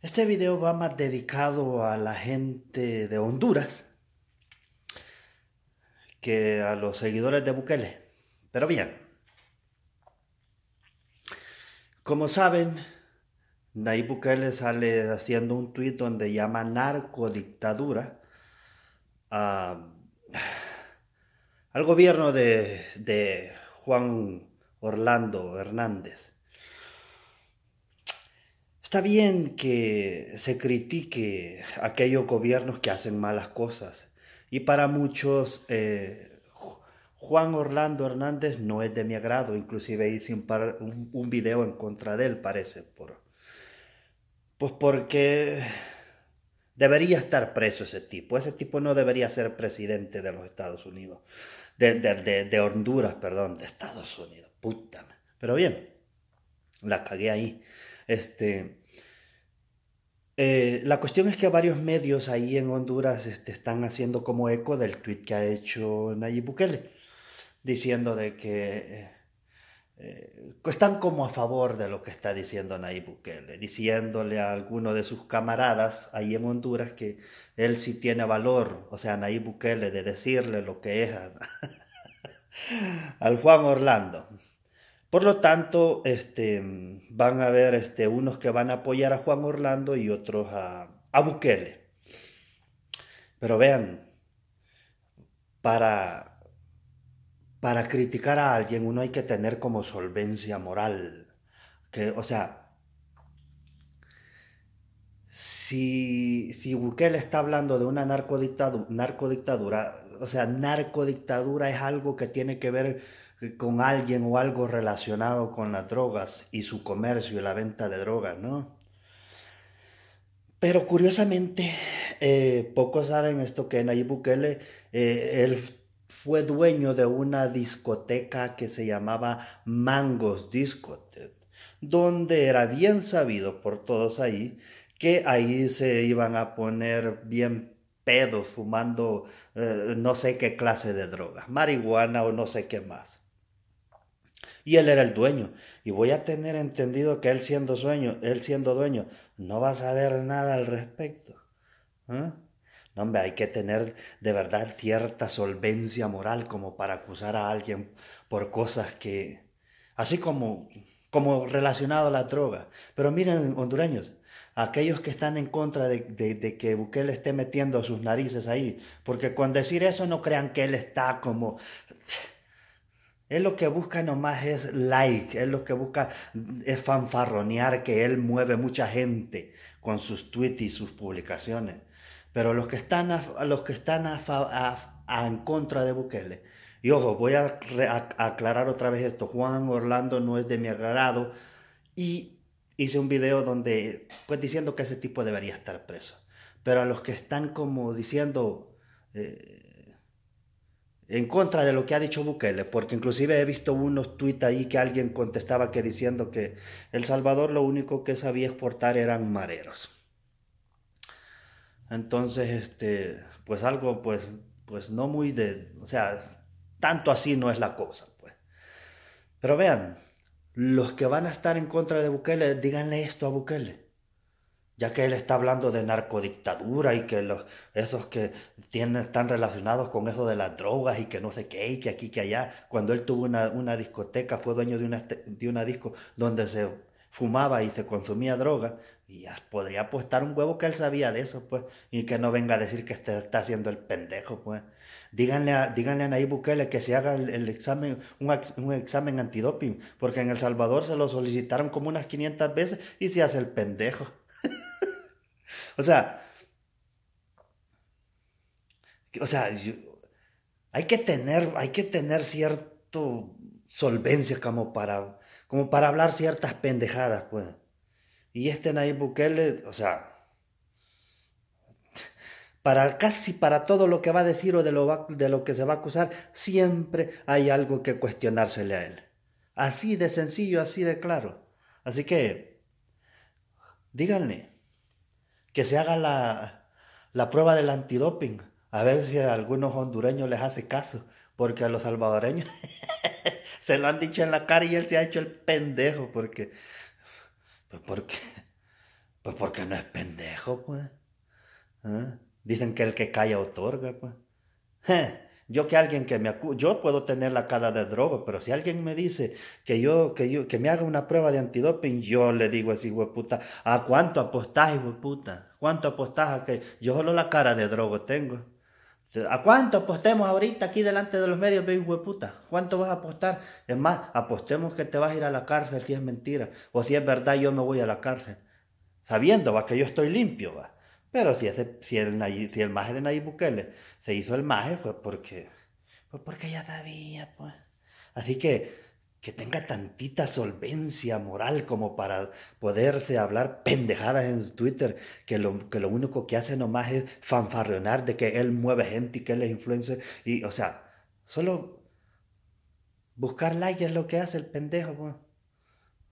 Este video va más dedicado a la gente de Honduras que a los seguidores de Bukele. Pero bien, como saben, Nayib Bukele sale haciendo un tuit donde llama narcodictadura al gobierno de Juan Orlando Hernández. Está bien que se critique aquellos gobiernos que hacen malas cosas. Y para muchos, eh, Juan Orlando Hernández no es de mi agrado. Inclusive hice un, video en contra de él, parece. Por, pues porque debería estar preso ese tipo. Ese tipo no debería ser presidente de los Estados Unidos. De, de, de, Honduras, perdón, de Estados Unidos. Puta. Pero bien, la cagué ahí. Este, eh, la cuestión es que varios medios ahí en Honduras este, están haciendo como eco del tweet que ha hecho Nayib Bukele, diciendo de que eh, eh, están como a favor de lo que está diciendo Nayib Bukele, diciéndole a alguno de sus camaradas ahí en Honduras que él sí tiene valor, o sea, Nayib Bukele, de decirle lo que es al Juan Orlando. Por lo tanto, este, van a haber este, unos que van a apoyar a Juan Orlando y otros a, a Bukele. Pero vean, para, para criticar a alguien uno hay que tener como solvencia moral. Que, o sea, si, si Bukele está hablando de una narcodictadura, o sea, narcodictadura es algo que tiene que ver con alguien o algo relacionado con las drogas y su comercio y la venta de drogas, ¿no? Pero curiosamente, eh, pocos saben esto que Nayib Bukele, eh, él fue dueño de una discoteca que se llamaba Mangos Discotheque, donde era bien sabido por todos ahí que ahí se iban a poner bien pedos fumando eh, no sé qué clase de drogas, marihuana o no sé qué más y él era el dueño. Y voy a tener entendido que él siendo sueño, él siendo dueño, no va a saber nada al respecto. ¿eh? No, hombre, hay que tener de verdad cierta solvencia moral como para acusar a alguien por cosas que. así como, como relacionado a la droga. Pero miren, hondureños, aquellos que están en contra de, de, que Bukele esté metiendo sus narices ahí, porque con decir eso no crean que él está como él lo que busca nomás es like, es lo que busca es fanfarronear que él mueve mucha gente con sus tweets y sus publicaciones. Pero los que están, a, los que están en contra de Bukele, y ojo, voy a, aclarar otra vez esto, Juan Orlando no es de mi agrado y hice un video donde, pues diciendo que ese tipo debería estar preso. Pero a los que están como diciendo... Eh, en contra de lo que ha dicho Bukele, porque inclusive he visto unos tweets ahí que alguien contestaba que diciendo que El Salvador lo único que sabía exportar eran mareros. Entonces, este, pues algo, pues, pues no muy de, o sea, tanto así no es la cosa, pues. Pero vean, los que van a estar en contra de Bukele, díganle esto a Bukele ya que él está hablando de narcodictadura y que los, esos que tienen, están relacionados con eso de las drogas y que no sé qué, y que aquí, que allá, cuando él tuvo una, una discoteca, fue dueño de una, este, de una disco donde se fumaba y se consumía droga, y podría apostar un huevo que él sabía de eso, pues, y que no venga a decir que este está haciendo el pendejo, pues. Díganle a, díganle a Nayib Bukele que se haga el, examen, un, un, examen antidoping, porque en El Salvador se lo solicitaron como unas 500 veces y se hace el pendejo. O sea, o sea, hay que tener, hay que tener cierto solvencia como para, como para hablar ciertas pendejadas, pues. Y este Nayib Bukele, o sea, para casi para todo lo que va a decir o lo, de lo que se va a acusar, siempre hay algo que cuestionársele a él. Así de sencillo, así de claro. Así que, díganle, que se haga la, la prueba del antidoping, a ver si a algunos hondureños les hace caso, porque a los salvadoreños se lo han dicho en la cara y él se ha hecho el pendejo, porque, pues porque, pues porque no es pendejo, pues. ¿eh? Dicen que el que calla otorga, pues. Yo que alguien que me yo puedo tener la cara de droga, pero si alguien me dice que yo, que yo, que me haga una prueba de antidoping, yo le digo así, hueputa, ¿a cuánto apostás, hueputa? ¿Cuánto apostás que yo solo la cara de droga tengo? ¿A cuánto apostemos ahorita aquí delante de los medios, ve hueputa? ¿Cuánto vas a apostar? Es más, apostemos que te vas a ir a la cárcel si es mentira, o si es verdad yo me voy a la cárcel. Sabiendo, va, que yo estoy limpio, va. Pero si, si, el, si el maje de Nayib Bukele se hizo el maje fue porque, fue porque ya sabía, pues. Así que que tenga tantita solvencia moral como para poderse hablar pendejadas en Twitter, que lo, que lo único que hace nomás es fanfarronar de que él mueve gente y que él es influencer. Y, o sea, solo buscar like es lo que hace el pendejo. Pues.